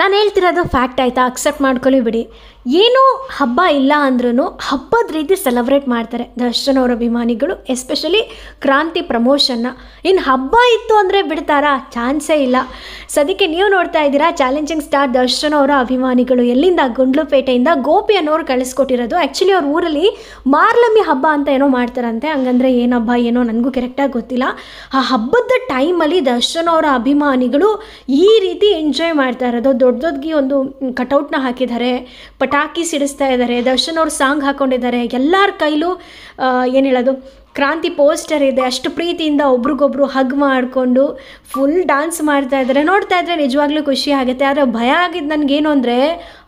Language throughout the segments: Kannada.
ನಾನು ಹೇಳ್ತಿರೋದು ಫ್ಯಾಕ್ಟ್ ಆಯಿತಾ ಅಕ್ಸೆಪ್ಟ್ ಮಾಡ್ಕೊಳ್ಳಿ ಬಿಡಿ ಏನೋ ಹಬ್ಬ ಇಲ್ಲ ಅಂದ್ರೂ ಹಬ್ಬದ ರೀತಿ ಸೆಲೆಬ್ರೇಟ್ ಮಾಡ್ತಾರೆ ದರ್ಶನ್ ಅವರ ಅಭಿಮಾನಿಗಳು ಎಸ್ಪೆಷಲಿ ಕ್ರಾಂತಿ ಪ್ರಮೋಷನ್ನ ಇನ್ನು ಹಬ್ಬ ಇತ್ತು ಅಂದರೆ ಬಿಡ್ತಾರಾ ಚಾನ್ಸೇ ಇಲ್ಲ ಸದ್ಯಕ್ಕೆ ನೀವು ನೋಡ್ತಾ ಇದ್ದೀರಾ ಚಾಲೆಂಜಿಂಗ್ ಸ್ಟಾರ್ ದರ್ಶನ್ ಅವರ ಅಭಿಮಾನಿಗಳು ಎಲ್ಲಿಂದ ಗುಂಡ್ಲುಪೇಟೆಯಿಂದ ಗೋಪಿ ಅನ್ನೋರು ಕಳಿಸ್ಕೊಟ್ಟಿರೋದು ಆ್ಯಕ್ಚುಲಿ ಅವ್ರ ಊರಲ್ಲಿ ಮಾರ್ಲಮ್ಮಿ ಹಬ್ಬ ಅಂತ ಏನೋ ಮಾಡ್ತಾರಂತೆ ಹಂಗಂದ್ರೆ ಏನು ಹಬ್ಬ ಏನೋ ನನಗೂ ಕರೆಕ್ಟಾಗಿ ಗೊತ್ತಿಲ್ಲ ಆ ಹಬ್ಬದ ಟೈಮಲ್ಲಿ ದರ್ಶನ್ ಅವರ ಅಭಿಮಾನಿಗಳು ಈ ರೀತಿ ಎಂಜಾಯ್ ಮಾಡ್ತಾ ಇರೋದು ದೊಡ್ಡ ದೊಡ್ಡಗೆ ಒಂದು ಕಟೌಟ್ನ ಹಾಕಿದ್ದಾರೆ ಪಟಾಕಿ ಸಿಡಿಸ್ತಾ ಇದ್ದಾರೆ ದರ್ಶನ್ ಅವ್ರು ಸಾಂಗ್ ಹಾಕೊಂಡಿದ್ದಾರೆ ಎಲ್ಲರ ಕೈಲೂ ಏನು ಹೇಳೋದು ಕ್ರಾಂತಿ ಪೋಸ್ಟರ್ ಇದೆ ಅಷ್ಟು ಪ್ರೀತಿಯಿಂದ ಒಬ್ರಿಗೊಬ್ರು ಹಗ್ ಮಾಡಿಕೊಂಡು ಫುಲ್ ಡಾನ್ಸ್ ಮಾಡ್ತಾ ಇದ್ದಾರೆ ನೋಡ್ತಾ ಇದ್ರೆ ನಿಜವಾಗ್ಲೂ ಖುಷಿ ಆಗುತ್ತೆ ಆದರೆ ಭಯ ಆಗಿದ್ದು ನನಗೇನು ಅಂದರೆ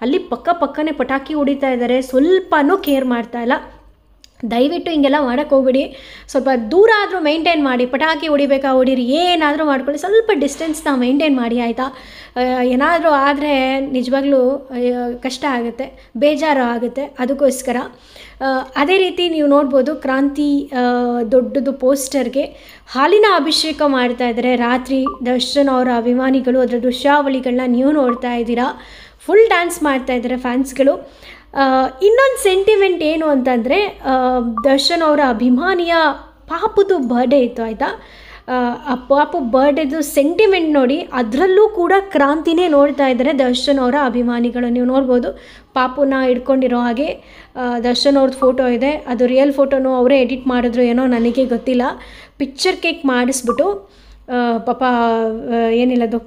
ಅಲ್ಲಿ ಪಕ್ಕ ಪಕ್ಕನೇ ಪಟಾಕಿ ಹೊಡಿತಾ ಇದ್ದಾರೆ ಸ್ವಲ್ಪನೂ ಕೇರ್ ಮಾಡ್ತಾ ಇಲ್ಲ ದಯವಿಟ್ಟು ಹಿಂಗೆಲ್ಲ ಮಾಡೋಕ್ಕೆ ಹೋಗ್ಬಿಡಿ ಸ್ವಲ್ಪ ದೂರ ಆದರೂ ಮೇಂಟೈನ್ ಮಾಡಿ ಪಟಾಕಿ ಹೊಡಿಬೇಕಾ ಹೊಡೀರಿ ಏನಾದರೂ ಮಾಡ್ಕೊಳ್ಳಿ ಸ್ವಲ್ಪ ನಾವು ಮೈಂಟೇನ್ ಮಾಡಿ ಆಯಿತಾ ಏನಾದರೂ ಆದರೆ ನಿಜವಾಗ್ಲೂ ಕಷ್ಟ ಆಗುತ್ತೆ ಬೇಜಾರು ಆಗುತ್ತೆ ಅದಕ್ಕೋಸ್ಕರ ಅದೇ ರೀತಿ ನೀವು ನೋಡ್ಬೋದು ಕ್ರಾಂತಿ ದೊಡ್ಡದು ಪೋಸ್ಟರ್ಗೆ ಹಾಲಿನ ಅಭಿಷೇಕ ಮಾಡ್ತಾ ಇದ್ದಾರೆ ರಾತ್ರಿ ದರ್ಶನ್ ಅವರ ಅಭಿಮಾನಿಗಳು ಅದರ ದೃಶ್ಯಾವಳಿಗಳನ್ನ ನೀವು ನೋಡ್ತಾ ಇದ್ದೀರಾ ಫುಲ್ ಡ್ಯಾನ್ಸ್ ಮಾಡ್ತಾ ಇದ್ದಾರೆ ಫ್ಯಾನ್ಸ್ಗಳು ಇನ್ನೊಂದು ಸೆಂಟಿಮೆಂಟ್ ಏನು ಅಂತಂದರೆ ದರ್ಶನ್ ಅವರ ಅಭಿಮಾನಿಯ ಪಾಪದು ಬರ್ಡೇ ಇತ್ತು ಆಯಿತಾ ಆ ಪಾಪು ಬರ್ಡೇದು ಸೆಂಟಿಮೆಂಟ್ ನೋಡಿ ಅದರಲ್ಲೂ ಕೂಡ ಕ್ರಾಂತಿನೇ ನೋಡ್ತಾ ಇದ್ದಾರೆ ದರ್ಶನ್ ಅವರ ಅಭಿಮಾನಿಗಳು ನೀವು ನೋಡ್ಬೋದು ಪಾಪುನ ಹಿಡ್ಕೊಂಡಿರೋ ಹಾಗೆ ದರ್ಶನ್ ಅವ್ರದ್ದು ಫೋಟೋ ಇದೆ ಅದು ರಿಯಲ್ ಫೋಟೋನೂ ಅವರೇ ಎಡಿಟ್ ಮಾಡಿದ್ರು ಏನೋ ನನಗೆ ಗೊತ್ತಿಲ್ಲ ಪಿಕ್ಚರ್ ಕೇಕ್ ಮಾಡಿಸ್ಬಿಟ್ಟು ಪಾಪ ಏನಿಲ್ಲದು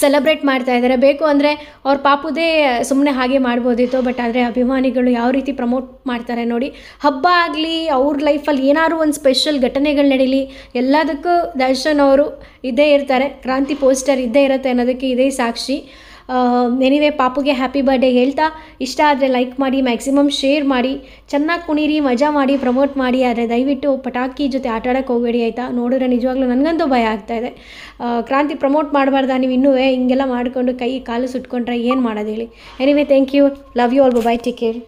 ಸೆಲೆಬ್ರೇಟ್ ಮಾಡ್ತಾ ಇದ್ದಾರೆ ಬೇಕು ಅಂದರೆ ಅವ್ರ ಪಾಪುದೇ ಸುಮ್ಮನೆ ಹಾಗೆ ಮಾಡ್ಬೋದಿತ್ತು ಬಟ್ ಆದರೆ ಅಭಿಮಾನಿಗಳು ಯಾವ ರೀತಿ ಪ್ರಮೋಟ್ ಮಾಡ್ತಾರೆ ನೋಡಿ ಹಬ್ಬ ಆಗಲಿ ಅವ್ರ ಲೈಫಲ್ಲಿ ಏನಾದ್ರು ಒಂದು ಸ್ಪೆಷಲ್ ಘಟನೆಗಳು ನಡೀಲಿ ಎಲ್ಲದಕ್ಕೂ ದರ್ಶನ್ ಅವರು ಇದ್ದೇ ಇರ್ತಾರೆ ಕ್ರಾಂತಿ ಪೋಸ್ಟರ್ ಇದ್ದೇ ಇರುತ್ತೆ ಅನ್ನೋದಕ್ಕೆ ಇದೇ ಸಾಕ್ಷಿ ಎನಿವೆ ಪಾಪುಗೆ ಹ್ಯಾಪಿ ಬರ್ಡೇ ಹೇಳ್ತಾ ಇಷ್ಟ ಆದರೆ ಲೈಕ್ ಮಾಡಿ ಮ್ಯಾಕ್ಸಿಮಮ್ ಶೇರ್ ಮಾಡಿ ಚೆನ್ನಾಗಿ ಕುಣೀರಿ ಮಜಾ ಮಾಡಿ ಪ್ರಮೋಟ್ ಮಾಡಿ ಆದರೆ ದಯವಿಟ್ಟು ಪಟಾಕಿ ಜೊತೆ ಆಟ ಹೋಗಬೇಡಿ ಆಯಿತಾ ನೋಡಿದ್ರೆ ನಿಜವಾಗ್ಲೂ ನನಗಂತೂ ಭಯ ಆಗ್ತಾಯಿದೆ ಕ್ರಾಂತಿ ಪ್ರಮೋಟ್ ಮಾಡಬಾರ್ದಾ ನೀವು ಇನ್ನೂ ಹಿಂಗೆಲ್ಲ ಮಾಡಿಕೊಂಡು ಕೈ ಕಾಲು ಸುಟ್ಕೊಂಡ್ರೆ ಏನು ಮಾಡೋದು ಹೇಳಿ anyway thank you love you all bye take care